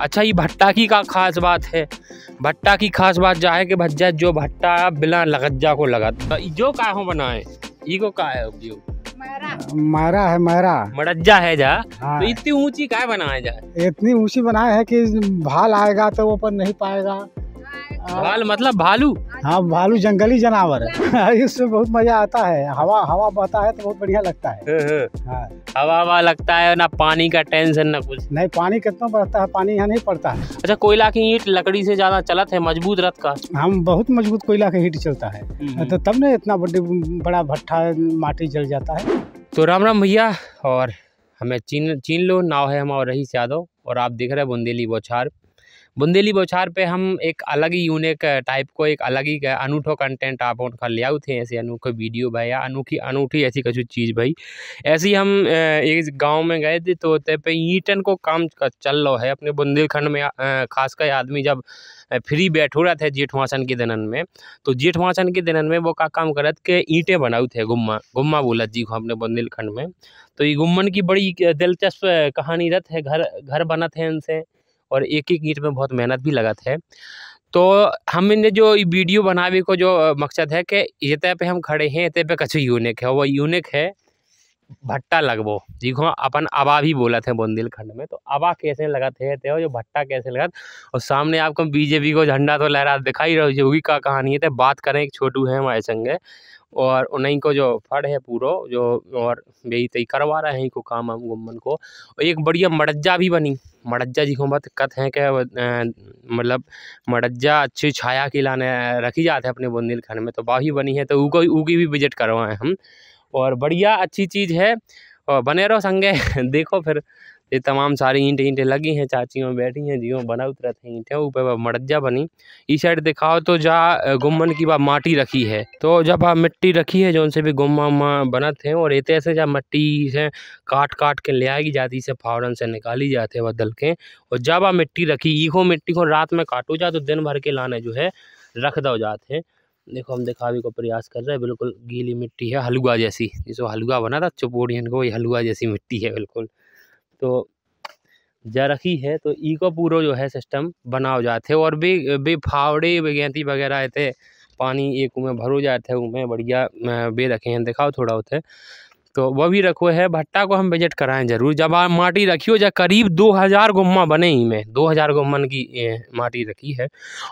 अच्छा ये भट्टा की का खास बात है भट्टा की खास बात जाए है कि भज्जा जो भट्टा बिना लगज्जा को लगा तो जो का हो बनाए ई का है उपयोग मारा है मारा मड़ज्जा है जा हाँ। तो इतनी ऊंची का बनाया जाए इतनी ऊंची बनाए है कि भाल आएगा तो वो पर नहीं पाएगा भाल मतलब भालू हाँ भालू जंगली जानवर है इसमें बहुत मजा आता है हवा हवा बहता है तो बहुत बढ़िया लगता है हाँ।, हाँ।, हाँ। हवा हवा लगता है ना पानी का टेंशन ना कुछ नहीं पानी कितना बढ़ता है पानी यहाँ नहीं पड़ता है अच्छा कोयला की ईट लकड़ी से ज्यादा चलत है मजबूत रथ का हम बहुत मजबूत कोयला का ईट चलता है हम्म, हम्म। तो तब न इतना बड़ा भट्टा माटी जल जाता है तो राम राम भैया और हमें चीन चीन लो नाव है हम और रही यादव और आप देख रहे हैं बुंदेली बौछार बुंदेली बौछार पे हम एक अलग ही यूनिक टाइप को एक अलग ही अनूठो कंटेंट आप उनका ले आउे हैं ऐसे अनोखे वीडियो भाई या अनोखी अनूठी ऐसी कुछ चीज़ भाई ऐसी हम एक गाँव में गए थे तो ते पे ईटन को काम चल रहा है अपने बुंदेलखंड में खासकर आदमी जब फ्री बैठो रहा था जेठवासन के दिनन में तो जेठवासन के दिनन में वो का काम करत के ईंटें बनाऊ थे गुम्मा गुम्मा बोलत जी को अपने बुंदेलखंड में तो ये गुम्मन की बड़ी दिलचस्प कहानी रत है घर घर बनत हैं इनसे और एक एक ईंट में बहुत मेहनत भी लगत है तो हमने जो वीडियो बनावे को जो मकसद है कि इतने पे हम खड़े हैं इतने पे कछु यूनिक है वो यूनिक है भट्टा लगवो जिको अपन अबा भी बोला थे बुंदेलखंड में तो अबा कैसे लगाते थे, थे और जो भट्टा कैसे लगा और सामने आपको बीजेपी को झंडा तो लहरा दिखाई रही होगी का कहानी है बात करें एक छोटू है हमारे संगे और उन्हीं को जो फड़ है पूरो जो और यही तय करवा रहे हैं इनको काम हम गुमन को और एक बढ़िया मड़ज्जा भी बनी मड़ज्जा जी को कत है कि मतलब मड़ज्जा अच्छी छाया के लाने रखी जाते हैं अपने बुंदेलखंड में तो बाही बनी है तो ऊ को ऊ की भी विजिट करवाएं हम और बढ़िया अच्छी चीज़ है और बने रहो संगे देखो फिर ये तमाम सारी ईंटें ईंटें लगी हैं चाचियों में बैठी हैं जियो बना उतरा थे ईंटें ऊपर मरज्जा बनी इस साइड दिखाओ तो जा गुम्मन की बात माटी रखी है तो जब आप मिट्टी रखी है जो उनसे भी गुम्मा उम्मा बना हैं और इतने से जब मिट्टी से काट काट के ले आएगी जाती से फावरन से निकाली जाते हैं बदल के और जब आप मिट्टी रखी ईखो मिट्टी को रात में काटो जा तो दिन भर के लाने जो है रख दो जाते हैं देखो हम दिखावे का प्रयास कर रहे हैं बिल्कुल गीली मिट्टी है हलवा जैसी जिसको हलवा बना था चुपोड़ियन को वही हलवा जैसी मिट्टी है बिल्कुल तो जा रखी है तो ई को पूरा जो है सिस्टम बनाओ जाते और बे बे फावड़े बेगैती वगैरह आए थे पानी एक में भरो जाते हैं उमें बढ़िया बे रखे हैं दिखाओ थोड़ा होते तो वह भी रखो है भट्टा को हम विजिट कराएं जरूर जब आप माटी रखी हो जब करीब दो हज़ार गुम्मा बने ही में दो हज़ार गुम्मन की माटी रखी है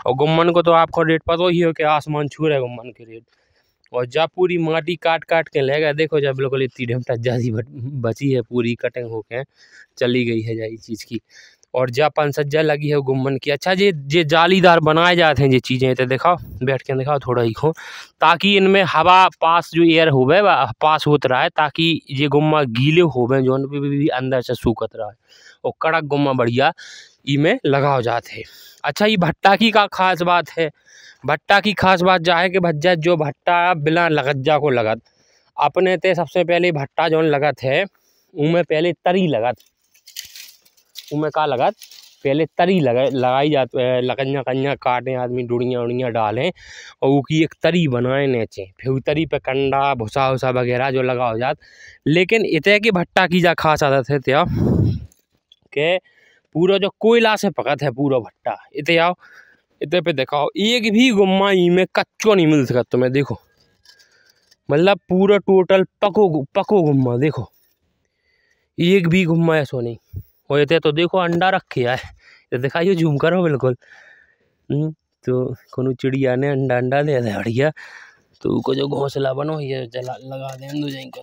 और गुम्मन को तो आपको रेट पता ही हो कि आसमान छू रहे गुम्मन के रेट और जब पूरी माटी काट काट के ले गए देखो जब बिल्कुल इतनी ढमटा जाती बची है पूरी कटिंग होके चली गई है जाई चीज़ की और जापान सज्जा लगी है गुम्बन की अच्छा ये ये जालीदार बनाए जाते हैं ये चीज़ें तो देखाओ बैठ के दिखाओ थोड़ा ही खो ताकि इनमें हवा पास जो एयर होवे पास होता रहा है ताकि ये गुम्मा गीले गए जो भी, भी अंदर से सूखत रहा है और कड़क गुम्मा बढ़िया में लगाओ जाते हैं अच्छा ये भट्टा की का खास बात है भट्टा की खास बात जा है कि भज्जा जो भट्टा बिना लगज्जा को लगत अपने ते सबसे पहले भट्टा जो लगत है उनमें पहले तरी लगत उनमें का लगत पहले तरी लगा लगाई जाती है लकन्या कन्या काटें आदमी डूड़िया उड़िया डालें और की एक तरी बनाए नेचे फिर वो तरी पे कंडा भूसा वूसा वगैरह जो लगा हो जात लेकिन इतने की भट्टा की जा खास आदत है त्या तो के पूरा जो कोयला से पकत है पूरा भट्टा इतने आओ इतने पे दिखाओ एक भी गुम्मा में कच्चो नहीं मिल सका तुम्हें देखो मतलब पूरा टोटल पको पको गुम्मा देखो एक भी गुम्मा ऐसा नहीं और थे तो, तो देखो अंडा रख है ये तो दिखाइए झूम करो बिल्कुल हम्म, तो को चिड़िया ने अंडा अंडा दे दिया बढ़िया तो उनको जो घोंसला बनो ये जला लगा दे को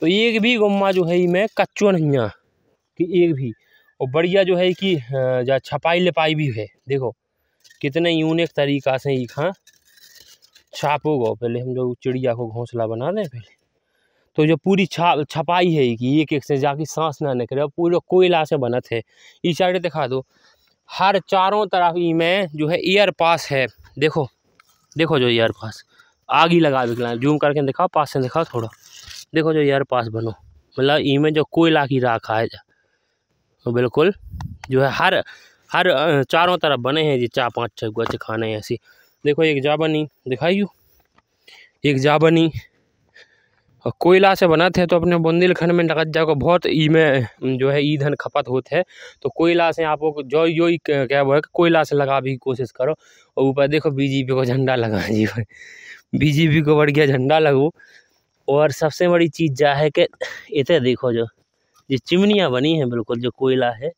तो एक भी गुम्मा जो है मैं कच्चो नहीं कि एक भी और बढ़िया जो है कि जा छपाई लिपाई भी है देखो कितने यूनिक तरीका से ही खां छापोगो पहले हम जो चिड़िया को घोंसला बना दें पहले तो जो पूरी छा छपाई है कि एक एक से जाके सांस ना निकले पूरा कोयला से बनत है ये साइड दिखा दो हर चारों तरफ ई में जो है ईयर पास है देखो देखो जो ईयर पास आग ही लगा दिखला जूम करके दिखाओ पास से दिखाओ थोड़ा देखो जो ईयर पास बनो मतलब ई में जो कोयला की राख है तो बिल्कुल जो है हर हर चारों तरफ बने हैं जी चार पाँच छः गुआ खाने ऐसी देखो एक जाबनी दिखाइयो एक जाबनी और कोयला से बना है तो अपने बुंदेलखंड में नगज्जा को बहुत ई में जो है ईंधन खपत होते है तो कोयला से आप लोग जो यो ही क्या हुआ है कोयला से लगा की कोशिश करो और ऊपर देखो बीजेपी को झंडा लगा जी भाई बीजेपी को बढ़ गया झंडा लगो और सबसे बड़ी चीज़ जा है कि इतने देखो जो ये चिमनियाँ बनी हैं बिल्कुल जो कोयला है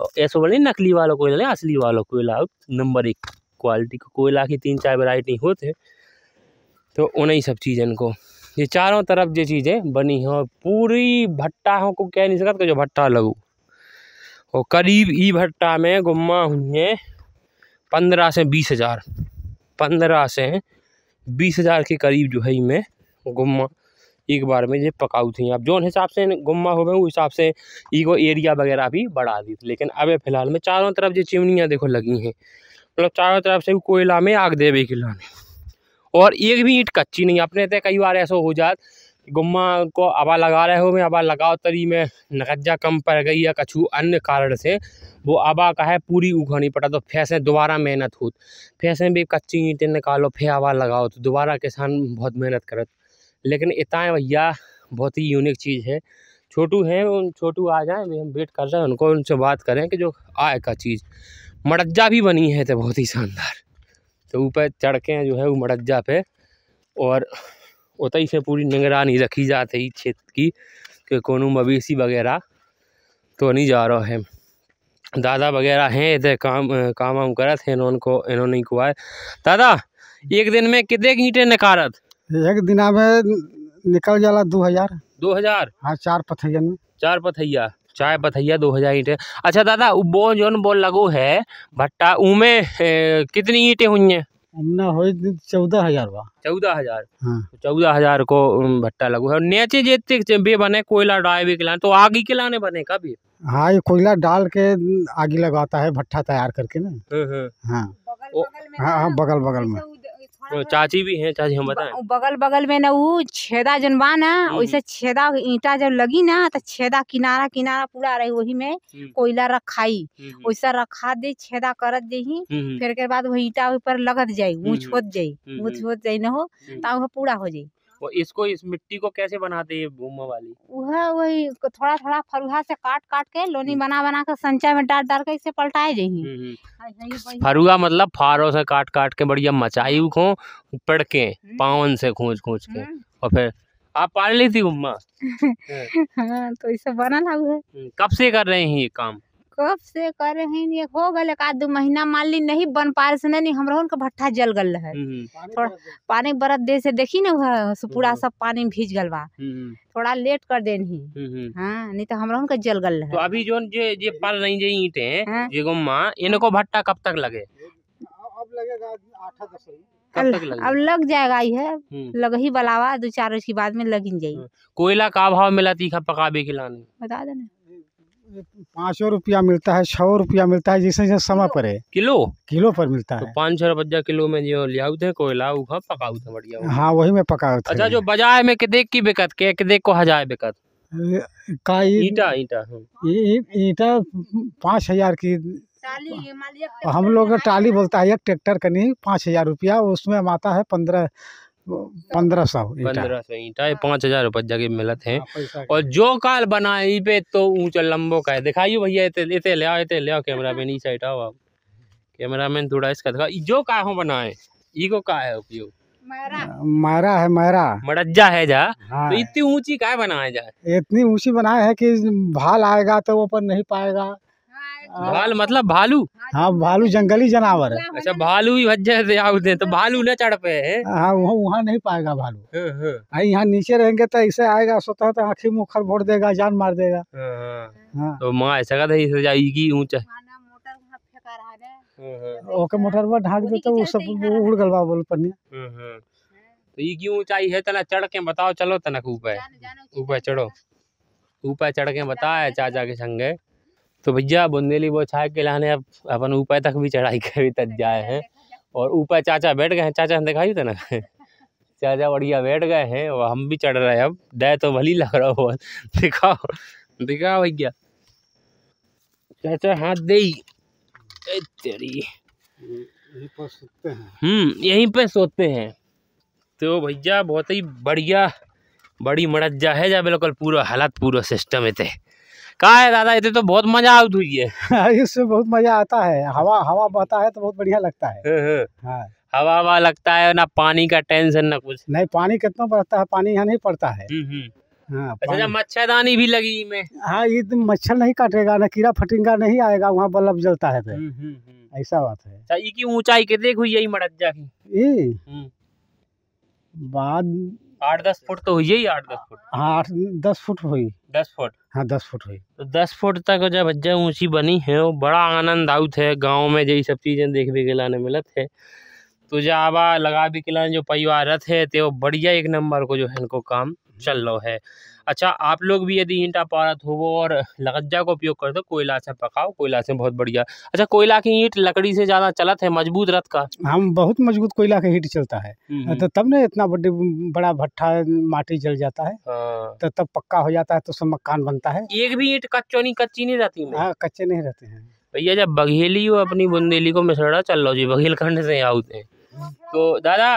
और ऐसा बने नकली वालों कोयला नहीं असली वालों कोयला नंबर एक क्वालिटी का कोयला की तीन चार वैरायटी होते तो उन्हीं सब चीज़ इनको ये चारों तरफ जो चीज़ें बनी हैं और पूरी भट्टा हो को कह नहीं सकते जो भट्टा लगू और करीब ई भट्टा में गुम्मा हुई है पंद्रह से बीस हज़ार पंद्रह से बीस हज़ार के करीब जो है इनमें गुम्मा एक बार में जो पकाऊ थी अब जो हिसाब से गुम्मा हो गए उस हिसाब से ईगो एरिया वगैरह भी बढ़ा दी लेकिन अब फिलहाल में चारों तरफ जो चिमनियाँ देखो लगी हैं मतलब चारों तरफ से कोयला में आग देवे के लाने और एक भी ईंट कच्ची नहीं अपने तय तो कई बार ऐसा हो जात गुम्मा को आवा लगा रहे हो मैं आवा लगाओ तरी तो में नकज्जा कम पड़ गई या कछु अन्य कारण से वो आवा का है पूरी उघानी पड़ा तो फैसे दोबारा मेहनत फिर फैसे भी कच्ची ईंटें निकालो फिर आवा लगाओ तो दोबारा किसान बहुत मेहनत करत लेकिन इतना भैया बहुत ही यूनिक चीज़ है छोटू हैं उन छोटू आ जाएँ हम वेट कर रहे हैं उनको उनसे बात करें कि जो आय का चीज़ मड़ज्जा भी बनी है तो बहुत ही शानदार तो ऊपर चढ़ के जो है वो मरज्जा पे और उतई से पूरी निगरानी रखी जाती है क्षेत्र की कि कोनो मवेशी वगैरह तो नहीं जा रहा है दादा वगैरह हैं इधर काम काम वाम करत है इन्होंने को इन्होंने को आए दादा एक दिन में कितने घंटे निकालत एक दिन में निकल जाला दो हजार दो हजार हाँ चार पथैया में चार पथैया चाय बथैया दो हज़ार ईटे अच्छा दादा वो जो बोल लगो है भट्टा उमे कितनी ईंटें हुई है चौदह हजार चौदह हजार हाँ। तो चौदह हजार को भट्टा लगो है नीचे जेते बे बने कोयला डाले के लाने तो आगे के लाने बने कभी हाँ ये कोयला डाल के आगे लगाता है भट्टा तैयार करके ना हम्म, हम्म। हाँ।, हाँ हाँ बगल बगल में चाची भी है चाची हम बताए बगल बगल में ना वो छेदा जनबा ना हम्म, वैसे हम्म। छेदा ईटा जब लगी ना तो छेदा किनारा किनारा पूरा रही वही में हम्म। कोयला रखाई वैसा रखा दे छेदा करत जही फिर के बाद वो ईटा ऊपर लगत जाये ऊँच होत जाये ऊँच होत जाये ना हो तो पूरा हो जाये और इसको इस मिट्टी को कैसे बनाते हैं भूमा वाली वह वही थोड़ा थोड़ा फरुहा से काट काट के लोनी बना हम्म। बना कर संचय में डाल डाल के इसे पलटाए जाइए हम्म, हम्म। फरुहा मतलब फारो से काट काट के बढ़िया मचाई खो पेड़ के पावन से खोज खोज के और फिर आप पाल ली थी उम्मा हाँ तो इसे बना लागू है कब से कर रहे हैं ये काम कब से कर रही हो गए एक आध दो महीना मान ली नहीं बन पा रहे नहीं हमरो उनका भट्टा जल गल है हम्म, हम्म। थोड़ा पानी बरत दे से देखी ना हम्म, पूरा सब पानी भीज गल बा थोड़ा लेट कर देन ही हाँ नहीं तो हमरो उनका जल गल है तो अभी जो जे जे पाल रही जे ईटे हाँ। जे गुम्मा इनको भट्टा कब तक लगे अब लगेगा अब लग जाएगा ये लग ही बलावा दो चार रोज के बाद में लग ही जाएगी हाँ। कोयला का भाव मिला तीखा पकावे खिलाने बता देना पाँच सौ रुपया मिलता है सौ रुपया मिलता है जैसे जैसे समय पर है किलो किलो पर मिलता तो है तो पाँच सौ रुपया किलो में जो लिया थे कोयला उखा पका था बढ़िया हाँ वही अच्छा, में पका था अच्छा जो बाजार में देख की बिकत के देख को हजार बिकत का ईटा ईटा हाँ। ईटा पाँच हजार की हम लोग टाली बोलता है एक ट्रैक्टर का नहीं पाँच हजार रुपया उसमें हम आता है पंद्रह पंद्रह सौ पंद्रह सौ ईटा पाँच हजार रुपये जगह मिलत हाँ, है और जो काल बना ही पे तो ऊंचा लंबो का है दिखाइयो भैया इतने ले आओ इतने ले आओ कैमरा मैन ई साइड हुआ कैमरा मैन थोड़ा इसका दिखा जो का हो बनाए ई को का है उपयोग मारा है मारा मरज्जा है जा हाँ। तो इतनी ऊंची का बनाया जाए इतनी ऊंची बनाया है कि भाल आएगा तो वो पर नहीं पाएगा हाँ। भाल मतलब भालू हाँ भालू जंगली जानवर है अच्छा भालू ही भज्जे से आउते हैं तो, तो भालू न चढ़ पे है हाँ वहाँ वहाँ नहीं पाएगा भालू आई हाँ, हाँ। यहाँ नीचे रहेंगे तो ऐसे आएगा सोता तो आँखी मुँह खर फोड़ देगा जान मार देगा तो माँ ऐसा कहते इसे जाएगी ऊंचा ओके मोटर पर ढाक तो वो सब उड़ गलवा बोल पन्निया तो ये क्यों ऊंचाई है तना चढ़ के बताओ चलो तना ऊपर ऊपर चढ़ो ऊपर चढ़ के बताए चाचा के संगे तो भैया बुंदेली बोछा के लाने अब अपन ऊपर तक भी चढ़ाई करी तक जाए हैं और ऊपर चाचा बैठ गए हैं चाचा ने दिखाई था ना चाचा बढ़िया बैठ गए हैं और हम भी चढ़ रहे हैं अब डे तो भली लग रहा हो दिखाओ दिखाओ भैया चाचा हाथ दे तेरी हम्म यहीं पे सोते हैं तो भैया बहुत ही बढ़िया बड़ी मरज्जा है जा बिल्कुल पूरा हालत पूरा सिस्टम है कहा है दादा इधर तो बहुत मजा आउ है हाँ, इससे बहुत मजा आता है हवा हवा बहता है तो बहुत बढ़िया लगता है हाँ, हाँ। हवा हवा लगता है ना पानी का टेंशन ना कुछ नहीं पानी कितना बरसता है पानी यहाँ नहीं पड़ता है हम्म, हम्म। हाँ, अच्छा मच्छरदानी भी लगी में हाँ ये तो मच्छर नहीं काटेगा ना कीड़ा फटिंगा नहीं आएगा वहाँ बल्ब जलता है हुँ, हुँ, हम्म, ऐसा बात है अच्छा की ऊंचाई कितनी हुई है मरजा की बाद आठ दस फुट तो हुई ही आठ दस फुट हाँ आठ दस फुट हुई दस फुट हाँ दस फुट हुई तो दस फुट तक जब अज्जा ऊँची बनी है वो बड़ा आनंद आउत है गाँव में जी सब चीज़ें देखने के लाने मिलत है तो जावा लगा भी लाने जो परिवार रथ है तो बढ़िया एक नंबर को जो है इनको काम हम्म। चल रो है अच्छा आप लोग भी यदि ईंटा पारत हो और लगज्जा का उपयोग करते हो कोयला से पकाओ कोयला से बहुत बढ़िया अच्छा कोयला की ईंट लकड़ी से ज़्यादा चलत है मजबूत रथ का हम बहुत मजबूत कोयला का ईंट चलता है हम्म, तो हम्म। तब ना इतना बड़ा भट्टा माटी जल जाता है हाँ। तो तब पक्का हो जाता है तो सब मकान बनता है एक भी ईंट नहीं कच्ची नहीं रहती हाँ कच्चे नहीं रहते हैं भैया जब बघेली हो अपनी बुंदेली को मिश्रा चल लो जी बघेल खंड से आउते हैं तो दादा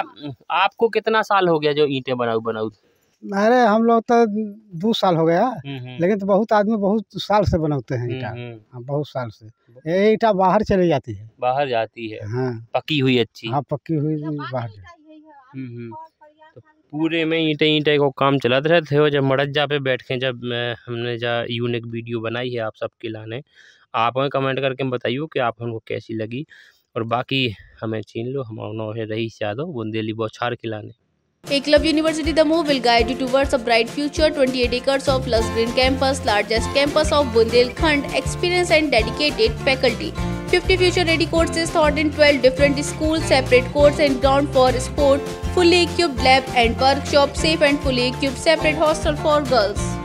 आपको कितना साल हो गया जो ईंटें बनाऊ बनाऊ अरे हम लोग तो दो साल हो गया हम्म, हम्म। लेकिन तो बहुत आदमी बहुत साल से बनाते हैं हम्म, ईटा हाँ, बहुत साल से ये ईटा बाहर चली जाती है बाहर जाती है हाँ पकी हुई अच्छी हाँ पकी हुई अच्छा, बाहर तो पूरे में ईटे ईटे को काम चलाते रहते हो जब मड़ज्जा पे बैठ के जब हमने जा यूनिक वीडियो बनाई है आप सबके लाने आप हमें कमेंट करके बताइए कि आप हमको कैसी लगी और बाकी हमें छीन लो हमारा नौ है रही यादव बुंदेली बौछार लाने A Club University The Move will guide you towards a bright future. 28 acres of lush green campus, largest campus of Bundelkhand, experienced and dedicated faculty. 50 future ready courses taught in 12 different schools, separate course and ground for sport, fully equipped lab and workshop, safe and fully equipped separate hostel for girls.